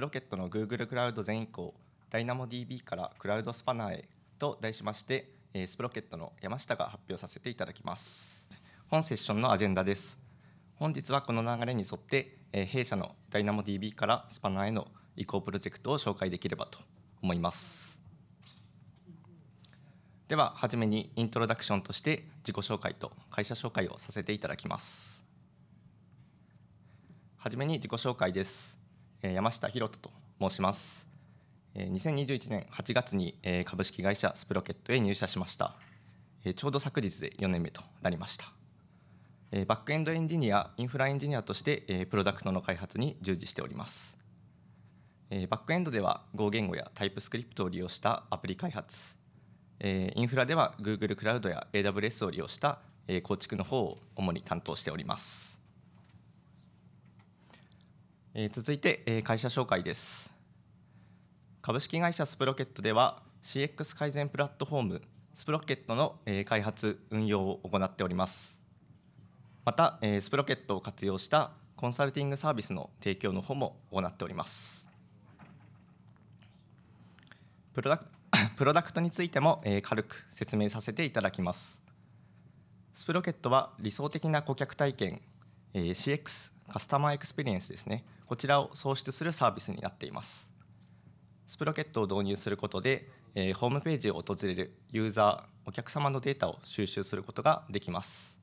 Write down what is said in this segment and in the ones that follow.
ロケットの Google クラウド全移行 DynamoDB からクラウドスパナーへと題しまして、えスプロケットの山下が発表させていただきます。本セッションのアジェンダです。本日はこの流れに沿って、え弊社の DynamoDB からスパナーへの移行プロジェクトを紹介できればと思います。では、はじめにイントロダクションとして自己紹介と会社紹介をさせていただきます。はじめに自己紹介です。山下博人と申します2021年8月に株式会社スプロケットへ入社しましたちょうど昨日で4年目となりましたバックエンドエンジニアインフラエンジニアとしてプロダクトの開発に従事しておりますバックエンドでは Go 言語やタイプスクリプトを利用したアプリ開発インフラでは Google クラウドや AWS を利用した構築の方を主に担当しておりますえ続いて、え会社紹介です株式会社スプロケットでは CX 改善プラットフォームスプロケットの、え開発運用を行っておりますまた、えスプロケットを活用したコンサルティングサービスの提供の方も行っておりますプロダク プロダクトについても、え軽く説明させていただきますスプロケットは理想的な顧客体験、え CX カスタマーエクスペリエンスですねこちらを創出するサービスになっていますスプロケットを導入することで、えー、ホームページを訪れるユーザーお客様のデータを収集することができます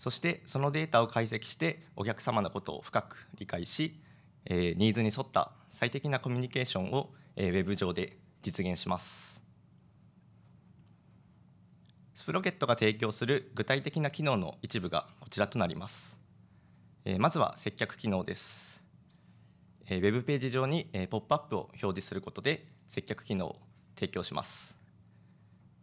そしてそのデータを解析してお客様のことを深く理解し、えー、ニーズに沿った最適なコミュニケーションを、えー、ウェブ上で実現します。スプロケットが提供する具体的な機能の一部がこちらとなります。えー、まずは接客機能です。えウェブページ上に、えポップアップを表示することで接客機能を提供します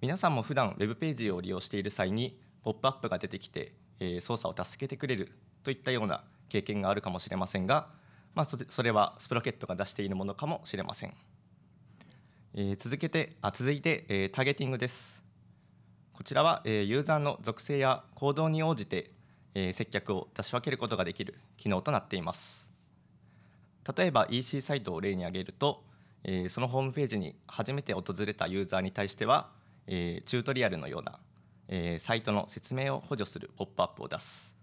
皆さんも普段 web ページを利用している際にポップアップが出てきて、え操作を助けてくれるといったような経験があるかもしれませんが、まあ、それはスプロケットが出しているものかもしれません、え続けてあ続いて、えターゲティングですこちらは、えユーザーの属性や行動に応じて、え接客を出し分けることができる機能となっています例えば EC サイトを例に挙げると、えー、そのホームページに初めて訪れたユーザーに対しては、えー、チュートリアルのような、えー、サイトの説明を補助するポップアップを出す、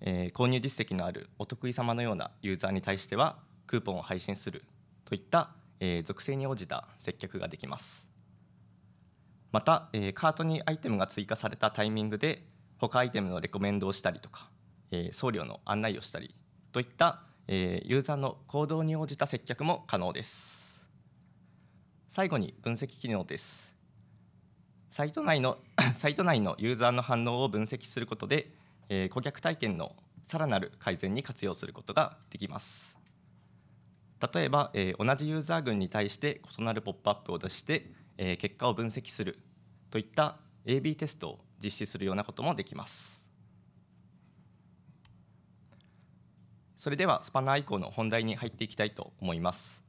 え購入実績のあるお得意様のようなユーザーに対してはクーポンを配信するといった、え属性に応じた接客ができますまた、えカートにアイテムが追加されたタイミングで他アイテムのレコメンドをしたりとか、え送料の案内をしたりといったえー、ユーザーの行動に応じた接客も可能です最後に分析機能ですサイト内の サイト内のユーザーの反応を分析することで、えー、顧客体験のさらなる改善に活用することができます例えば、えー、同じユーザー群に対して異なるポップアップを出して、えー、結果を分析するといった AB テストを実施するようなこともできますそれではスパナー移行の本題に入っていきたいと思います。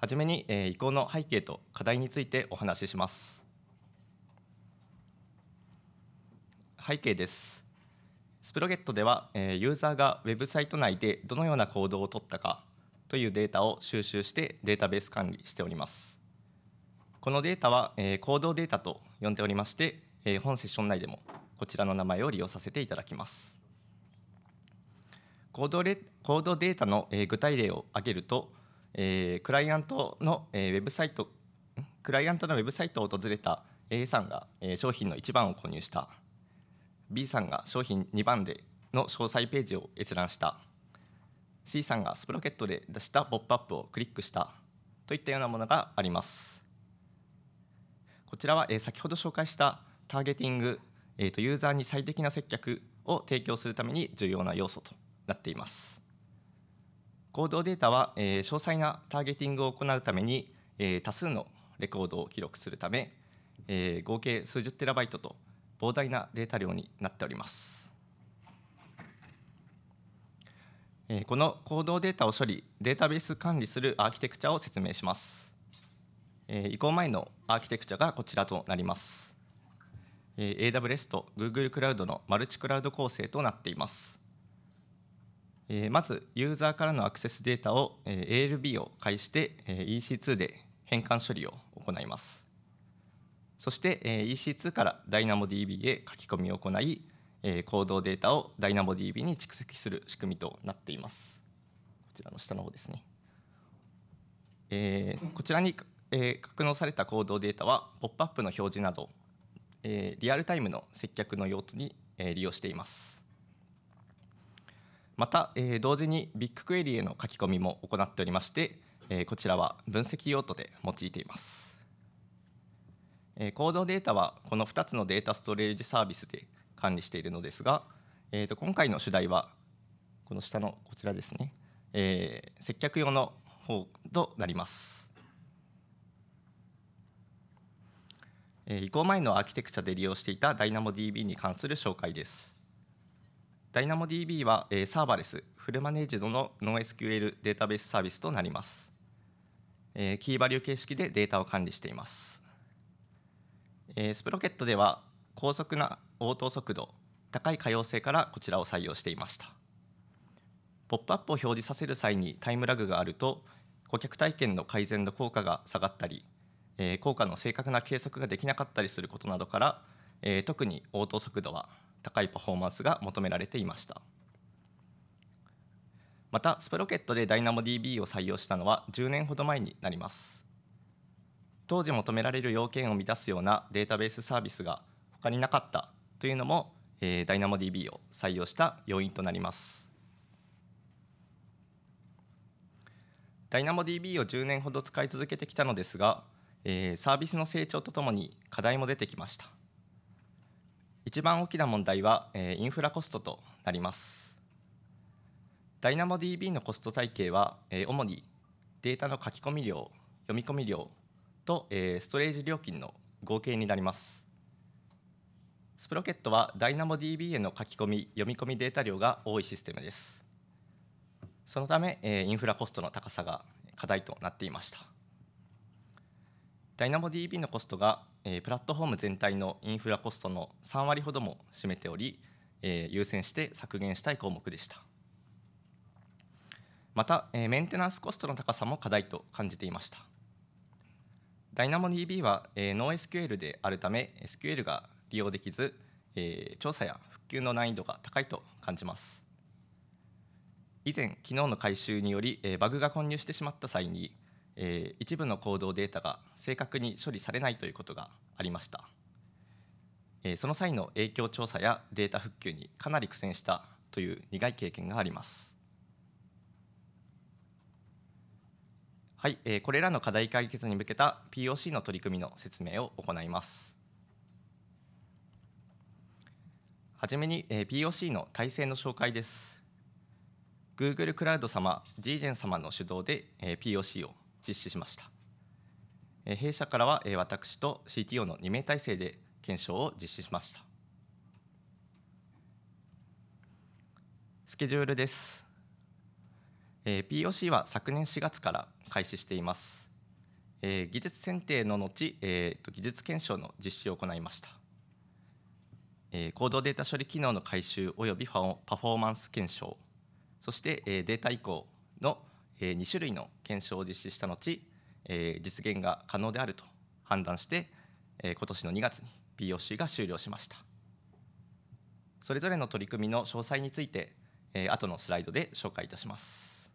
はじめに、えー、移行の背景と課題についてお話しします。背景です。スプロゲットでは、えー、ユーザーがウェブサイト内でどのような行動を取ったかというデータを収集してデータベース管理しております。このデータは、えー、行動データと呼んでおりまして、えー、本セッション内でもこちらの名前を利用させていただきます。コードレコードデータの、え具体例を挙げると、えー、クライアントの、えウェブサイトクライアントのウェブサイトを訪れた A さんが、え商品の1番を購入した B さんが商品2番での詳細ページを閲覧した C さんがスプロケットで出したポップアップをクリックしたといったようなものがありますこちらは、え先ほど紹介したターゲティング、えとユーザーに最適な接客を提供するために重要な要素となっています。行動データは、えー、詳細なターゲティングを行うために、えー、多数のレコードを記録するため、えー、合計数十テラバイトと膨大なデータ量になっております。えー、この行動データを処理、データベース管理するアーキテクチャを説明します。えー、移行前のアーキテクチャがこちらとなります。AWS と Google クラウドのマルチクラウド構成となっています。えまずユーザーからのアクセスデータを、え ALB を介して、え EC2 で変換処理を行いますそして EC2 から DynamoDB へ書き込みを行い行動データを DynamoDB に蓄積する仕組みとなっていますこちらの下の方ですね、えー、こちらに、えー、格納された行動データはポップアップの表示など、えー、リアルタイムの接客の用途に、えー、利用していますまた、えー、同時にビッグクエリへの書き込みも行っておりまして、えー、こちらは分析用途で用いています、えー、行動データはこの2つのデータストレージサービスで管理しているのですが、えー、と今回の主題はこの下のこちらですね、えー、接客用の方となります、え移行前のアーキテクチャで利用していた DynamoDB に関する紹介ですダイナモ d b は、えー、サーバレス、フルマネージドの NoSQL データベースサービスとなります。えキーバリュー形式でデータを管理しています。えスプロケットでは高速な応答速度、高い可用性からこちらを採用していました。ポップアップを表示させる際にタイムラグがあると、顧客体験の改善の効果が下がったり、え効果の正確な計測ができなかったりすることなどから、え特に応答速度は高いパフォーマンスが求められていましたまたスプロケットで DynamoDB を採用したのは10年ほど前になります当時求められる要件を満たすようなデータベースサービスが他になかったというのも、えー、DynamoDB を採用した要因となります DynamoDB を10年ほど使い続けてきたのですが、えー、サービスの成長とともに課題も出てきました一番大きな問題は、えインフラコストとなります。ダイナモ d b のコスト体系は、え主にデータの書き込み量、読み込み量と、えストレージ料金の合計になります。スプロケットはダイナモ d b への書き込み、読み込みデータ量が多いシステムです。そのため、えインフラコストの高さが課題となっていました。DynamoDB のコストが、えー、プラットフォーム全体のインフラコストの3割ほども占めており、えー、優先して削減したい項目でしたまた、えー、メンテナンスコストの高さも課題と感じていましたダイナモ d b は、えー、NoSQL であるため SQL が利用できず、えー、調査や復旧の難易度が高いと感じます以前昨日の改修により、えー、バグが混入してしまった際にえー、一部の行動データが正確に処理されないということがありました、えー、その際の影響調査やデータ復旧にかなり苦戦したという苦い経験がありますはい、えー、これらの課題解決に向けた POC の取り組みの説明を行いますはじめに、えー、POC の体制の紹介です Google クラウド様 GGen 様の主導で、えー、POC を実施しました。弊社からは私と CTO の2名体制で検証を実施しました。スケジュールです。POC は昨年4月から開始しています。技術選定の後、技術検証の実施を行いました。行動データ処理機能の改修およびパフォーマンス検証、そしてデータ移行のえ2種類の検証を実施した後、え実現が可能であると判断して、え今年の2月に POC が終了しましたそれぞれの取り組みの詳細について、え後のスライドで紹介いたします、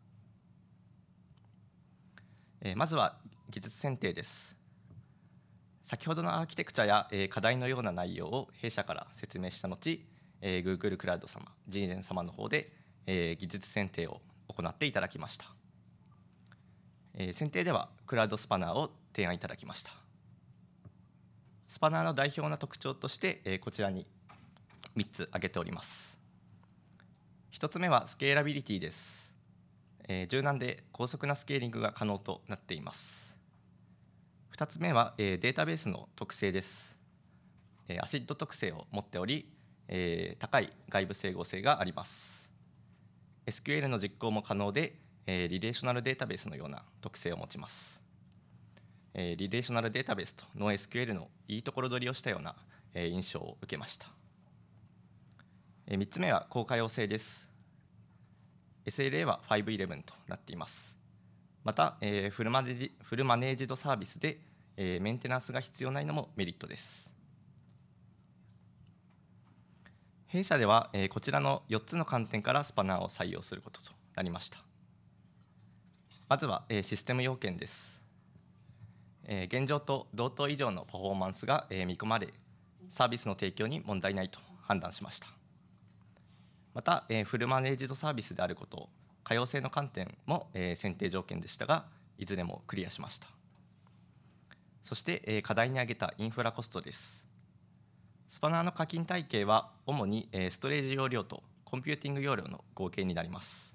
えまずは技術選定です先ほどのアーキテクチャや、え課題のような内容を弊社から説明した後、え Google クラウド様、ジンジェン様の方で、え技術選定を行っていただきました。え選定ではクラウドスパナーを提案いただきましたスパナーの代表の特徴として、えこちらに3つ挙げております1つ目はスケーラビリティです、え柔軟で高速なスケーリングが可能となっています2つ目は、えデータベースの特性です、えアシッド特性を持っており、え高い外部整合性があります SQL の実行も可能でえー、リレーショナルデータベースのような特性を持ちます。えー、リレーショナルデータベースと NoSQL のいいところ取りをしたような、えー、印象を受けました。えー、3つ目は公開要請です。SLA は5.11となっています。また、えー、フルマネジフルマネージドサービスで、えー、メンテナンスが必要ないのもメリットです。弊社では、えー、こちらの4つの観点からスパナーを採用することとなりました。まずは、えシステム要件です、え現状と同等以上のパフォーマンスが、え見込まれサービスの提供に問題ないと判断しましたまた、えフルマネージドサービスであること可用性の観点も、え選定条件でしたがいずれもクリアしましたそして、え課題に挙げたインフラコストですスパナーの課金体系は主に、えストレージ容量とコンピューティング容量の合計になります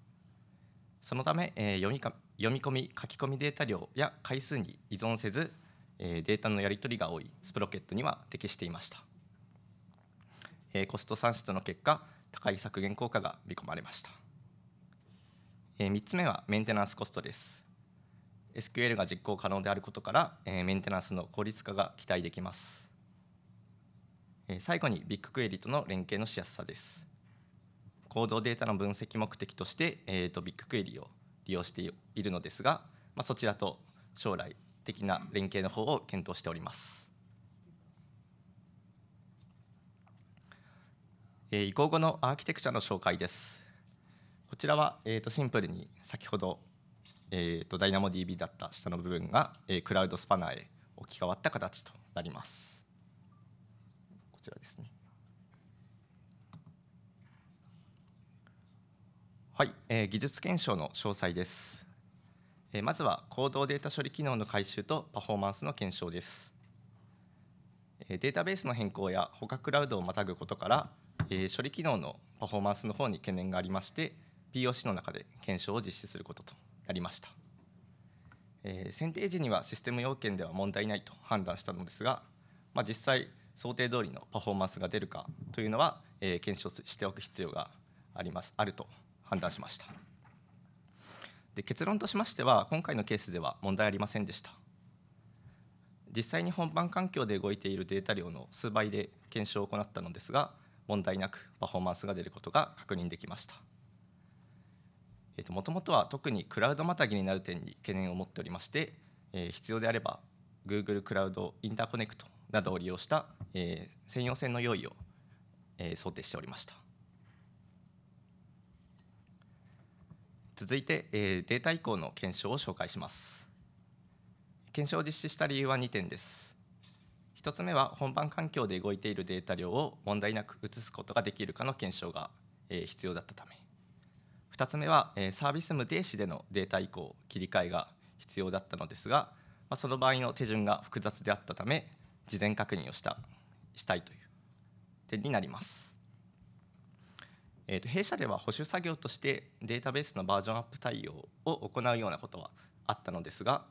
そのため、え読み読み込み書き込みデータ量や回数に依存せず、えデータのやり取りが多いスプロケットには適していました、えコスト算出の結果高い削減効果が見込まれました、え3つ目はメンテナンスコストです SQL が実行可能であることから、えメンテナンスの効率化が期待できます、え最後にビッグクエリとの連携のしやすさです行動データの分析目的として、えとビッグクエリを利用しているのですが、まあ、そちらと将来的な連携の方を検討しております。えー、移行後のアーキテクチャの紹介です。こちらは、えー、とシンプルに先ほど、えー、とダイナモ d b だった下の部分が、えー、クラウドスパナーへ置き換わった形となります。こちらですね。はい、えー、技術検証の詳細です、えー、まずは行動データ処理機能の改修とパフォーマンスの検証です、えー、データベースの変更や他クラウドをまたぐことから、えー、処理機能のパフォーマンスの方に懸念がありまして POC の中で検証を実施することとなりました、えー、選定時にはシステム要件では問題ないと判断したのですが、まあ、実際想定通りのパフォーマンスが出るかというのは、えー、検証しておく必要がありますあると判断しましたで結論としましては今回のケースでは問題ありませんでした実際に本番環境で動いているデータ量の数倍で検証を行ったのですが問題なくパフォーマンスが出ることが確認できました。えっと、ともともとは特にクラウドまたぎになる点に懸念を持っておりまして、えー、必要であれば Google クラウドインターコネクトなどを利用した、えー、専用線の用意を、えー、想定しておりました。続いて、えー、データ移行の検証を紹介します検証を実施した理由は2点です1つ目は本番環境で動いているデータ量を問題なく移すことができるかの検証が、えー、必要だったため2つ目は、えー、サービス無停止でのデータ移行切り替えが必要だったのですが、まあ、その場合の手順が複雑であったため事前確認をしたしたいという点になりますえー、と弊社では保守作業としてデータベースのバージョンアップ対応を行うようなことはあったのですが、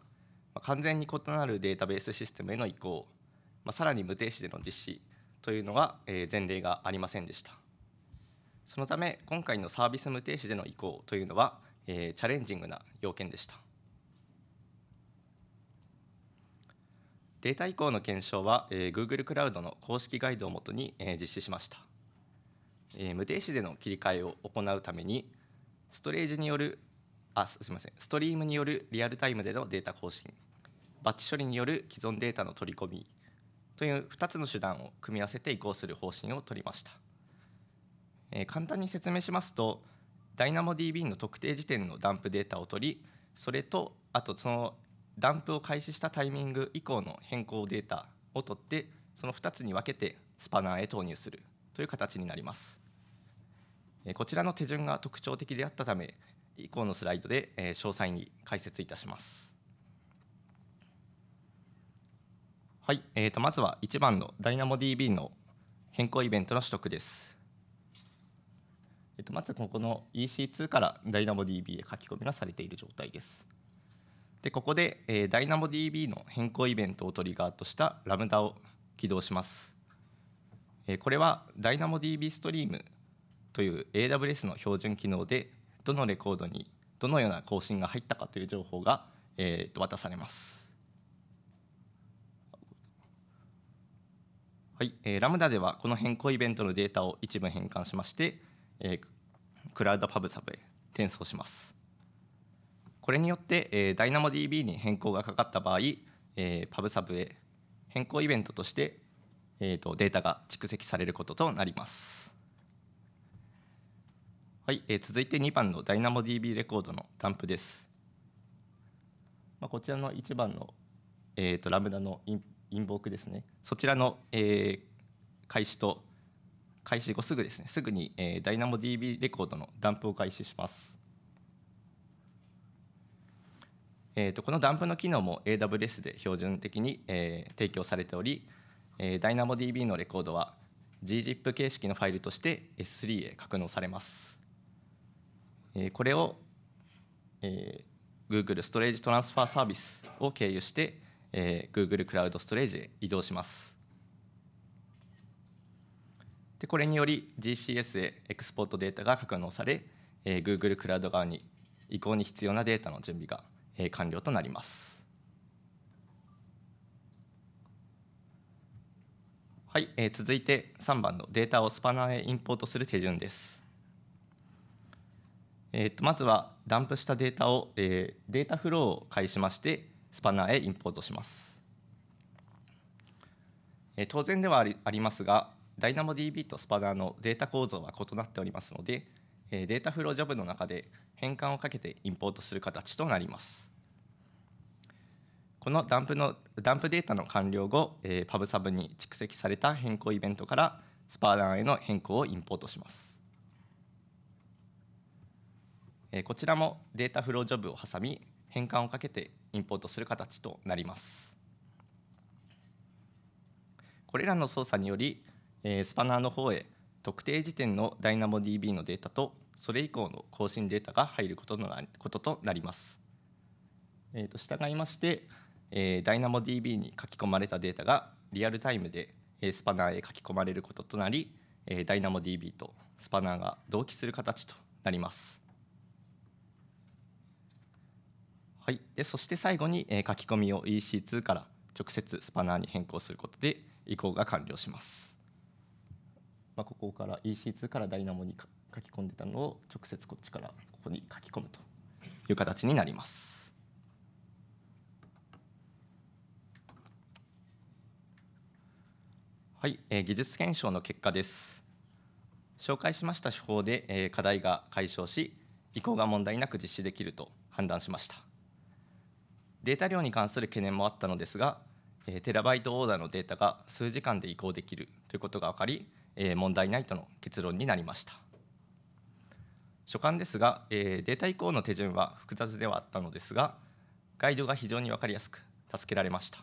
まあ、完全に異なるデータベースシステムへの移行、まあ、さらに無停止での実施というのは、えー、前例がありませんでしたそのため今回のサービス無停止での移行というのは、えー、チャレンジングな要件でしたデータ移行の検証は、えー、Google クラウドの公式ガイドをもとに、えー、実施しましたえー、無停止での切り替えを行うためにストレージによるあすみませんストリームによるリアルタイムでのデータ更新バッチ処理による既存データの取り込みという2つの手段を組み合わせて移行する方針を取りました、えー、簡単に説明しますと DynamoDB の特定時点のダンプデータを取りそれとあとそのダンプを開始したタイミング以降の変更データを取ってその2つに分けてスパナーへ投入するという形になります。こちらの手順が特徴的であったため以降のスライドで詳細に解説いたします。はい、えー、とまずは1番の DynamoDB の変更イベントの取得です。えー、とまずここの EC2 から DynamoDB へ書き込みがされている状態です。でここで、えー、DynamoDB の変更イベントをトリガーとしたラムダを起動します。えー、これは DynamoDB ストリームという AWS の標準機能でどのレコードにどのような更新が入ったかという情報が、えー、と渡されます。はい、えー、ラムダではこの変更イベントのデータを一部変換しまして、えー、クラウドパブサブへ転送します。これによって、えー、DynamoDB に変更がかかった場合、えー、パブサブへ変更イベントとして、えーと、とデータが蓄積されることとなります。はい、えー、続いて2番のダイナモ DB レコードのダンプです。まあ、こちらの1番の、えーと、ラムダのインインボークですね。そちらの、えー、開始と開始後すぐですね、すぐに、えー、ダイナモ DB レコードのダンプを開始します。えーと、このダンプの機能も AWS で標準的に、えー、提供されており、えー、d y n a d b のレコードは GZIP 形式のファイルとして S3 へ格納されます。えこれを、え Google ストレージトランスファーサービスを経由して、え Google クラウドストレージへ移動します。でこれにより GCS へエクスポートデータが格納され、え Google クラウド側に移行に必要なデータの準備が、え完了となります。はい、え続いて3番のデータをスパナーへインポートする手順です。えー、とまずはダンプしたデータを、えー、データフローを介しましてスパナーへインポートします、えー、当然ではありますが DynamoDB とスパナーのデータ構造は異なっておりますので、えー、データフロージョブの中で変換をかけてインポートする形となりますこのダンプのダンプデータの完了後、えー、PubSub に蓄積された変更イベントからスパナーへの変更をインポートしますえこちらもデータフロージョブを挟み変換をかけてインポートする形となりますこれらの操作により、えスパナーの方へ特定時点の Dynamo DB のデータとそれ以降の更新データが入ることのなこととなります、えー、と従いまして、え Dynamo DB に書き込まれたデータがリアルタイムでスパナーへ書き込まれることとなりえ DynamoDB とスパナーが同期する形となります。はい、でそして最後に、え書き込みを EC2 から直接スパナーに変更することで移行が完了します、まあ、ここから EC2 からダイナモに書き込んでたのを直接こっちからここに書き込むという形になりますはい、えー、技術検証の結果です。紹介しました手法で、えー、課題が解消し、移行が問題なく実施できると判断しました。データ量に関する懸念もあったのですが、えー、テラバイトオーダーのデータが数時間で移行できるということが分かり、えー、問題ないとの結論になりました所感ですが、えー、データ移行の手順は複雑ではあったのですがガイドが非常に分かりやすく助けられました、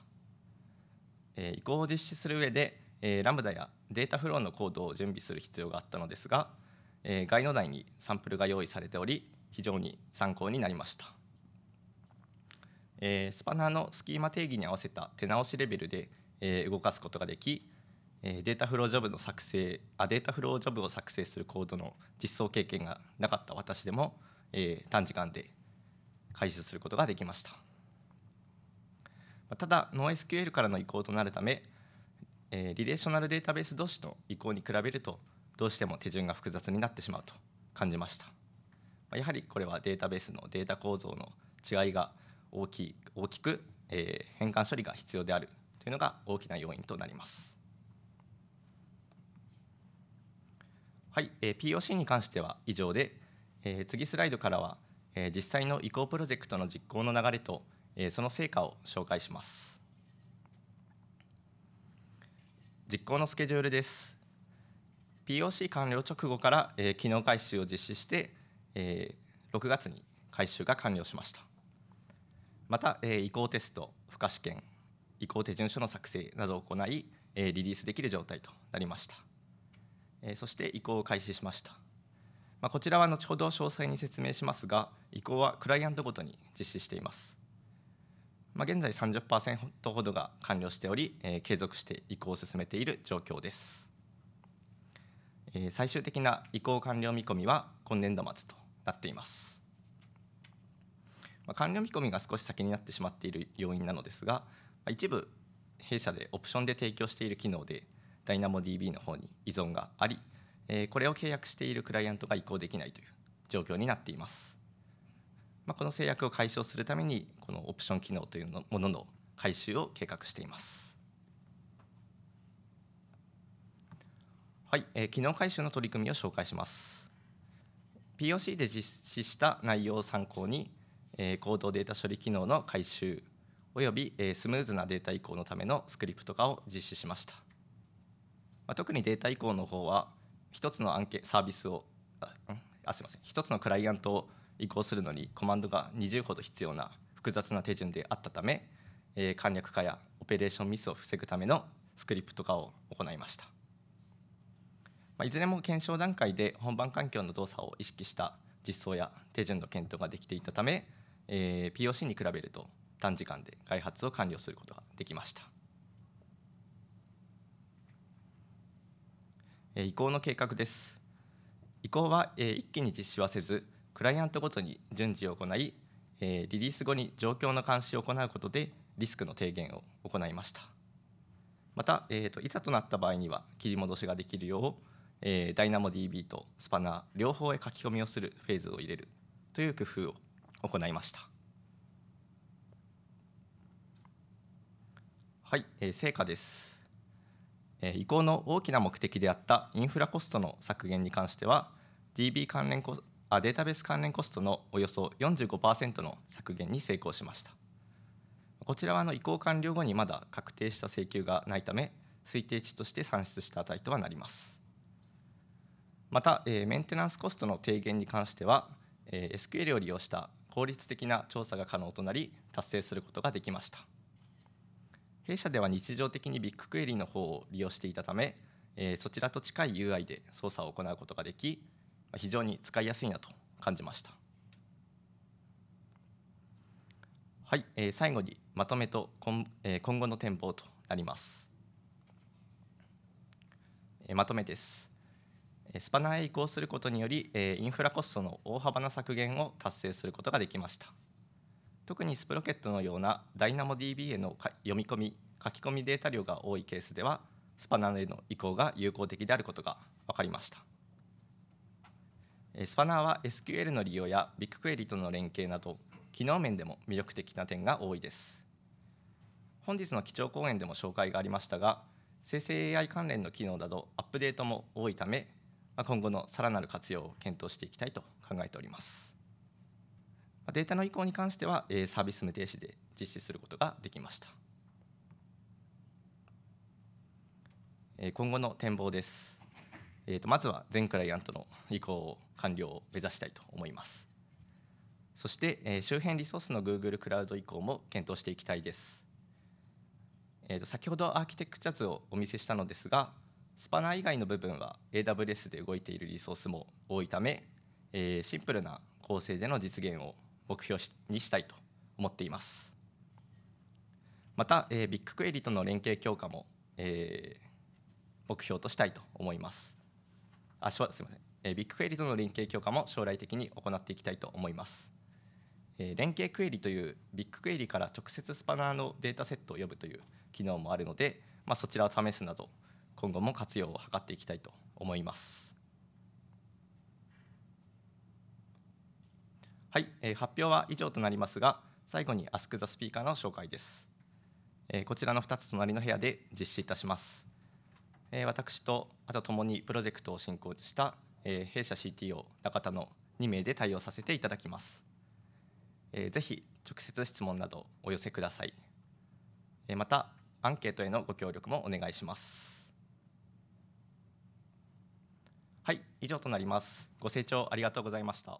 え移行を実施する上で、えラムダやデータフローのコードを準備する必要があったのですが、えガイド内にサンプルが用意されており非常に参考になりましたえー、スパナーのスキーマ定義に合わせた手直しレベルで、えー、動かすことができ、えー、データフロージョブの作成あデータフロージョブを作成するコードの実装経験がなかった私でも、え短時間で開始することができましたただ NoSQL からの移行となるため、えリレーショナルデータベース同士の移行に比べるとどうしても手順が複雑になってしまうと感じましたやはりこれはデータベースのデータ構造の違いが大きい大きく、えー、変換処理が必要であるというのが大きな要因となります。はい、えー、POC に関しては以上で、えー、次スライドからは、えー、実際の移行プロジェクトの実行の流れと、えー、その成果を紹介します。実行のスケジュールです。POC 完了直後から、えー、機能改修を実施して、えー、6月に改修が完了しました。また、えー、移行テスト負荷試験移行手順書の作成などを行い、えー、リリースできる状態となりました、えー、そして移行を開始しました、まあ、こちらは後ほど詳細に説明しますが移行はクライアントごとに実施しています、まあ、現在30%ほどが完了しており、えー、継続して移行を進めている状況です、えー、最終的な移行完了見込みは今年度末となっていますま完了見込みが少し先になってしまっている要因なのですが、ま一部弊社でオプションで提供している機能で DynamoDB の方に依存があり、えこれを契約しているクライアントが移行できないという状況になっています。まあ、この制約を解消するためにこのオプション機能というものの回収を計画しています。はい、えー、機能回収の取り組みを紹介します。POC で実施した内容を参考にえ行動データ処理機能の改修および、えスムーズなデータ移行のためのスクリプト化を実施しました、ま特にデータ移行の方は1つの案件サービスをあすいません1つのクライアントを移行するのにコマンドが20ほど必要な複雑な手順であったため、え簡略化やオペレーションミスを防ぐためのスクリプト化を行いました、まいずれも検証段階で本番環境の動作を意識した実装や手順の検討ができていたためえー、POC に比べると短時間で開発を完了することができました、えー、移行の計画です移行は、えー、一気に実施はせずクライアントごとに順次行い、えー、リリース後に状況の監視を行うことでリスクの低減を行いましたまた、えーと、いざとなった場合には切り戻しができるよう、えー、DynamoDB とスパナー両方へ書き込みをするフェーズを入れるという工夫を行いました。はい、えー、成果です、えー。移行の大きな目的であったインフラコストの削減に関しては、DB 関連コあデータベース関連コストのおよそ45%の削減に成功しました。こちらはあの移行完了後にまだ確定した請求がないため、推定値として算出した値とはなります。また、えー、メンテナンスコストの低減に関しては、えー、SQL を利用した効率的な調査が可能となり達成することができました弊社では日常的にビッグクエリの方を利用していたため、えそちらと近い UI で操作を行うことができ非常に使いやすいなと感じましたはい、え最後にまとめと今,、え今後の展望となります、えまとめですスパナへ移行することにより、えインフラコストの大幅な削減を達成することができました。特にスプロケットのようなダイナモ d b への読み込み、書き込みデータ量が多いケースでは、スパナへの移行が有効的であることが分かりました。スパナは SQL の利用やビッグクエリとの連携など、機能面でも魅力的な点が多いです。本日の基調講演でも紹介がありましたが、生成 AI 関連の機能などアップデートも多いため、今後のさらなる活用を検討していきたいと考えております。データの移行に関しては、サービス無停止で実施することができました。今後の展望です。えー、とまずは全クライアントの移行完了を目指したいと思います。そして、え周辺リソースの Google クラウド移行も検討していきたいです。えー、と先ほどアーキテクチャ図をお見せしたのですが、スパナ以外の部分は AWS で動いているリソースも多いため、えー、シンプルな構成での実現を目標にしたいと思っています。また、えー、ビッグクエリとの連携強化も、えー、目標としたいと思います。あすみません、えー、ビッグクエリとの連携強化も将来的に行っていきたいと思います。えー、連携クエリというビッグクエリから直接スパナーのデータセットを呼ぶという機能もあるので、まあ、そちらを試すなど今後も活用を図っていきたいと思います。はい、えー、発表は以上となりますが、最後に Ask the Speaker の紹介です。えー、こちらの2つ隣の部屋で実施いたします。えー、私とあともにプロジェクトを進行した、えー、弊社 CTO 中田の2名で対応させていただきます。えー、ぜひ直接質問などお寄せください。えまたアンケートへのご協力もお願いします。はい、以上となります。ご清聴ありがとうございました。